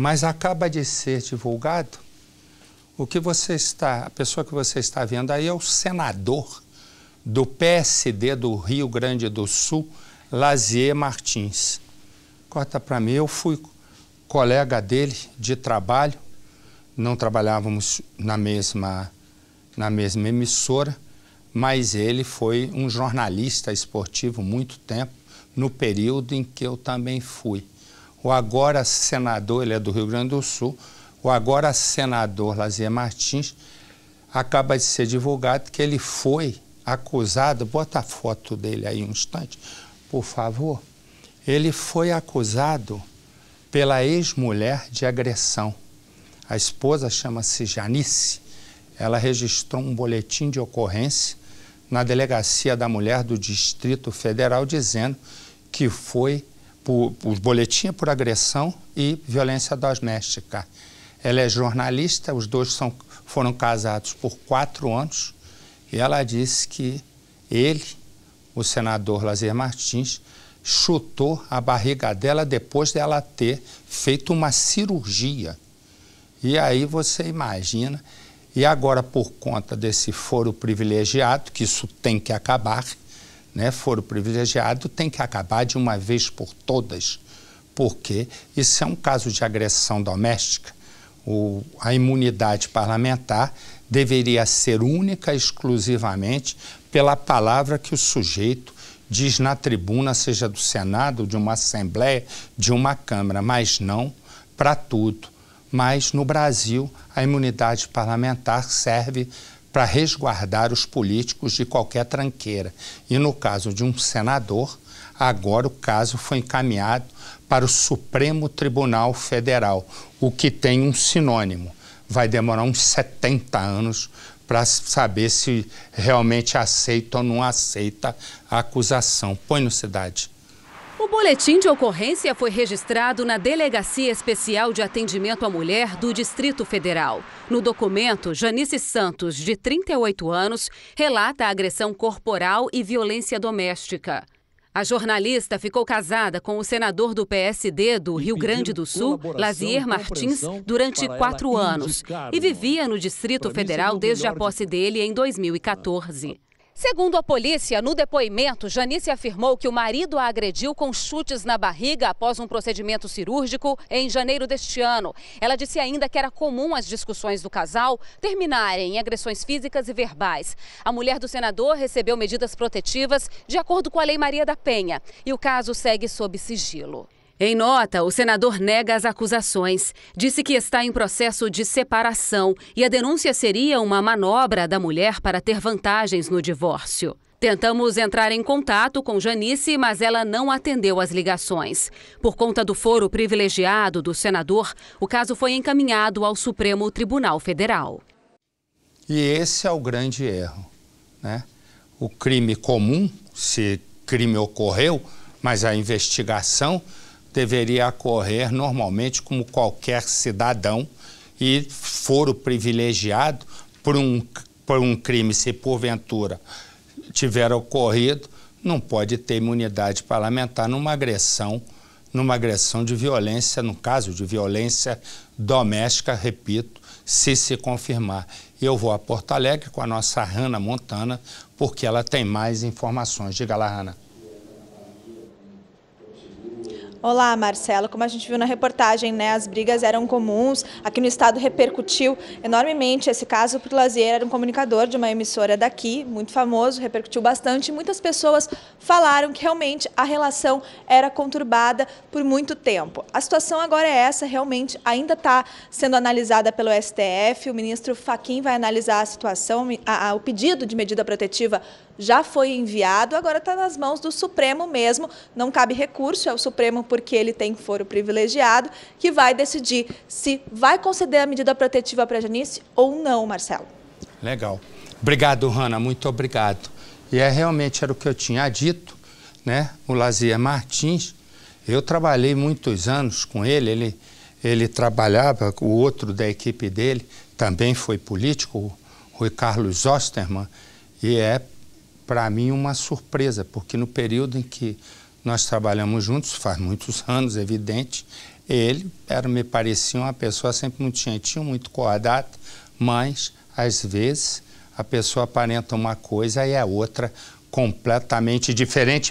mas acaba de ser divulgado. O que você está, a pessoa que você está vendo aí é o senador do PSD do Rio Grande do Sul, Lazier Martins. Corta para mim, eu fui colega dele de trabalho, não trabalhávamos na mesma, na mesma emissora, mas ele foi um jornalista esportivo muito tempo, no período em que eu também fui o agora senador, ele é do Rio Grande do Sul, o agora senador Lazier Martins, acaba de ser divulgado que ele foi acusado, bota a foto dele aí um instante, por favor. Ele foi acusado pela ex-mulher de agressão. A esposa chama-se Janice. Ela registrou um boletim de ocorrência na delegacia da mulher do Distrito Federal dizendo que foi por, por boletim por agressão e violência doméstica. Ela é jornalista, os dois são, foram casados por quatro anos e ela disse que ele, o senador Lazer Martins, chutou a barriga dela depois dela ter feito uma cirurgia. E aí você imagina. E agora, por conta desse foro privilegiado, que isso tem que acabar, né, for privilegiado tem que acabar de uma vez por todas, porque isso é um caso de agressão doméstica. O, a imunidade parlamentar deveria ser única exclusivamente pela palavra que o sujeito diz na tribuna, seja do Senado, de uma Assembleia, de uma Câmara, mas não para tudo. Mas no Brasil, a imunidade parlamentar serve para resguardar os políticos de qualquer tranqueira. E no caso de um senador, agora o caso foi encaminhado para o Supremo Tribunal Federal, o que tem um sinônimo. Vai demorar uns 70 anos para saber se realmente aceita ou não aceita a acusação. Põe no Cidade boletim de ocorrência foi registrado na Delegacia Especial de Atendimento à Mulher do Distrito Federal. No documento, Janice Santos, de 38 anos, relata agressão corporal e violência doméstica. A jornalista ficou casada com o senador do PSD do Rio Grande do Sul, Lazier Martins, durante quatro anos e vivia no Distrito Federal desde a posse dele em 2014. Segundo a polícia, no depoimento, Janice afirmou que o marido a agrediu com chutes na barriga após um procedimento cirúrgico em janeiro deste ano. Ela disse ainda que era comum as discussões do casal terminarem em agressões físicas e verbais. A mulher do senador recebeu medidas protetivas de acordo com a Lei Maria da Penha e o caso segue sob sigilo. Em nota, o senador nega as acusações, disse que está em processo de separação e a denúncia seria uma manobra da mulher para ter vantagens no divórcio. Tentamos entrar em contato com Janice, mas ela não atendeu as ligações. Por conta do foro privilegiado do senador, o caso foi encaminhado ao Supremo Tribunal Federal. E esse é o grande erro. Né? O crime comum, se crime ocorreu, mas a investigação deveria ocorrer normalmente como qualquer cidadão e foro privilegiado por um, por um crime, se porventura tiver ocorrido, não pode ter imunidade parlamentar numa agressão, numa agressão de violência, no caso de violência doméstica, repito, se se confirmar. Eu vou a Porto Alegre com a nossa Rana Montana, porque ela tem mais informações. Diga lá, Rana. Olá, Marcelo. Como a gente viu na reportagem, né, as brigas eram comuns. Aqui no estado repercutiu enormemente esse caso, porque o Lazier era um comunicador de uma emissora daqui, muito famoso, repercutiu bastante. Muitas pessoas falaram que realmente a relação era conturbada por muito tempo. A situação agora é essa, realmente ainda está sendo analisada pelo STF. O ministro Faquim vai analisar a situação. A, a, o pedido de medida protetiva já foi enviado, agora está nas mãos do Supremo mesmo. Não cabe recurso, é o Supremo porque ele tem foro privilegiado, que vai decidir se vai conceder a medida protetiva para a Janice ou não, Marcelo. Legal. Obrigado, Hanna, muito obrigado. E é realmente era o que eu tinha dito, né? O Lazier Martins, eu trabalhei muitos anos com ele, ele, ele trabalhava, o outro da equipe dele também foi político, o Rui Carlos Osterman, e é para mim uma surpresa, porque no período em que nós trabalhamos juntos faz muitos anos, evidente. Ele era, me parecia uma pessoa sempre muito gentil, muito coadata, mas às vezes a pessoa aparenta uma coisa e é outra completamente diferente.